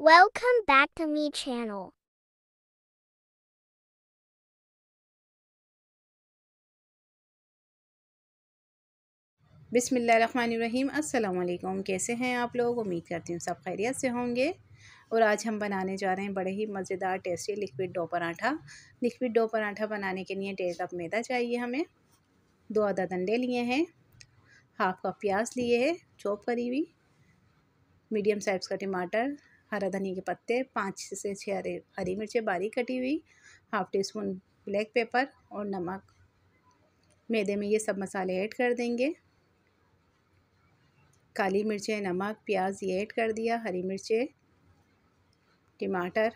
Welcome back to me channel. बिसमीम् अल्लाम कैसे हैं आप लोग उम्मीद करती हूँ सब खैरियत से होंगे और आज हम बनाने जा रहे हैं बड़े ही मज़ेदार tasty liquid dough paratha liquid dough paratha बनाने के लिए डेढ़ कप मैदा चाहिए हमें दो आधा अंडे लिए हैं हाफ कप प्याज लिए है चॉप करी हुई मीडियम साइज़ का टमाटर हरा धनिया के पत्ते पाँच से छः हरे हरी मिर्चें बारीक कटी हुई half teaspoon black pepper और नमक मैदे में ये सब मसाले ऐड कर देंगे काली मिर्चें नमक प्याज ये ऐड कर दिया हरी मिर्चें टमाटर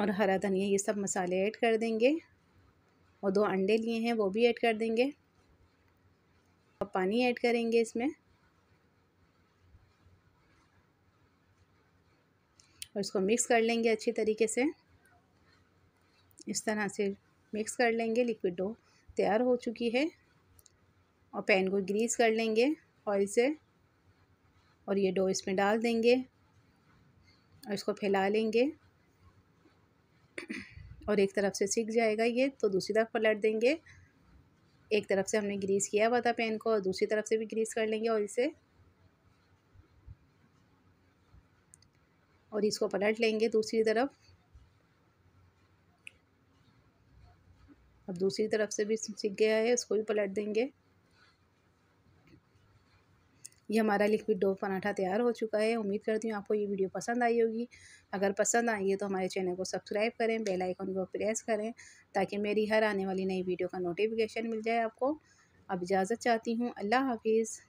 और हरा धनिया ये सब मसाले ऐड कर देंगे और दो अंडे लिए हैं वो भी ऐड कर देंगे और पानी ऐड करेंगे इसमें और इसको मिक्स कर लेंगे अच्छी तरीके से इस तरह से मिक्स कर लेंगे लिक्विड डो तैयार हो चुकी है और पैन को ग्रीस कर लेंगे ऑयल से और ये डो इसमें डाल देंगे और इसको फैला लेंगे और एक तरफ से सीख जाएगा ये तो दूसरी तरफ पलट देंगे एक तरफ से हमने ग्रीस किया हुआ था पैन को और दूसरी तरफ से भी ग्रीस कर लेंगे ऑयल से और इसको पलट लेंगे दूसरी तरफ अब दूसरी तरफ से भी सीख गया है इसको भी पलट देंगे ये हमारा लिक्विड डो पराठा तैयार हो चुका है उम्मीद करती हूँ आपको ये वीडियो पसंद आई होगी अगर पसंद आई है तो हमारे चैनल को सब्सक्राइब करें बेल आइकन को प्रेस करें ताकि मेरी हर आने वाली नई वीडियो का नोटिफिकेशन मिल जाए आपको अब इजाज़त चाहती हूँ अल्लाह हाफिज़